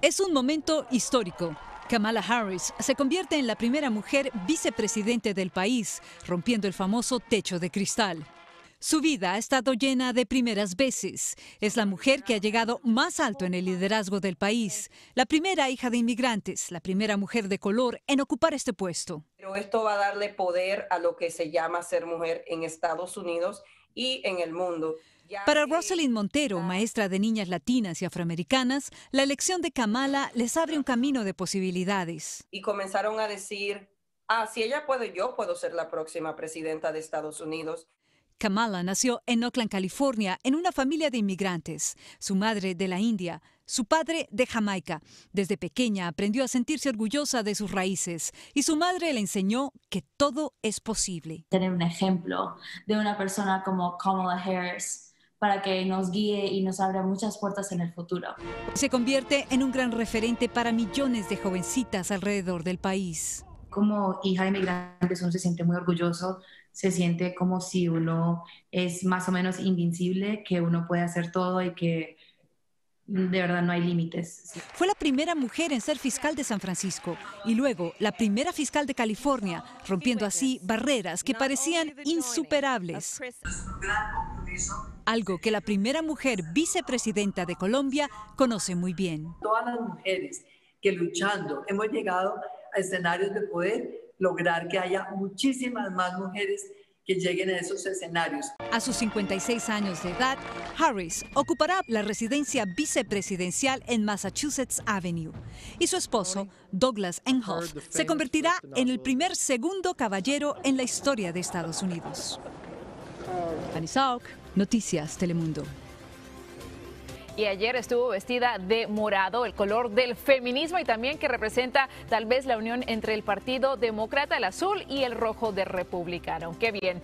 Es un momento histórico. Kamala Harris se convierte en la primera mujer vicepresidente del país, rompiendo el famoso techo de cristal. Su vida ha estado llena de primeras veces. Es la mujer que ha llegado más alto en el liderazgo del país, la primera hija de inmigrantes, la primera mujer de color en ocupar este puesto. Pero esto va a darle poder a lo que se llama ser mujer en Estados Unidos y en el mundo. Para Rosalind Montero, maestra de niñas latinas y afroamericanas, la elección de Kamala les abre un camino de posibilidades. Y comenzaron a decir, ah, si ella puede, yo puedo ser la próxima presidenta de Estados Unidos. Kamala nació en Oakland, California, en una familia de inmigrantes. Su madre de la India, su padre de Jamaica. Desde pequeña aprendió a sentirse orgullosa de sus raíces y su madre le enseñó que todo es posible. Tener un ejemplo de una persona como Kamala Harris para que nos guíe y nos abra muchas puertas en el futuro. Se convierte en un gran referente para millones de jovencitas alrededor del país. Como hija de migrantes uno se siente muy orgulloso, se siente como si uno es más o menos invencible, que uno puede hacer todo y que de verdad no hay límites. Fue la primera mujer en ser fiscal de San Francisco y luego la primera fiscal de California, rompiendo así barreras que parecían insuperables. Algo que la primera mujer vicepresidenta de Colombia conoce muy bien. Todas las mujeres que luchando hemos llegado a escenarios de poder lograr que haya muchísimas más mujeres que lleguen a esos escenarios. A sus 56 años de edad, Harris ocupará la residencia vicepresidencial en Massachusetts Avenue y su esposo, Douglas Enhoff, se convertirá en el primer segundo caballero en la historia de Estados Unidos. Noticias Telemundo y ayer estuvo vestida de morado, el color del feminismo y también que representa tal vez la unión entre el Partido Demócrata, el azul, y el rojo de republicano. Qué bien.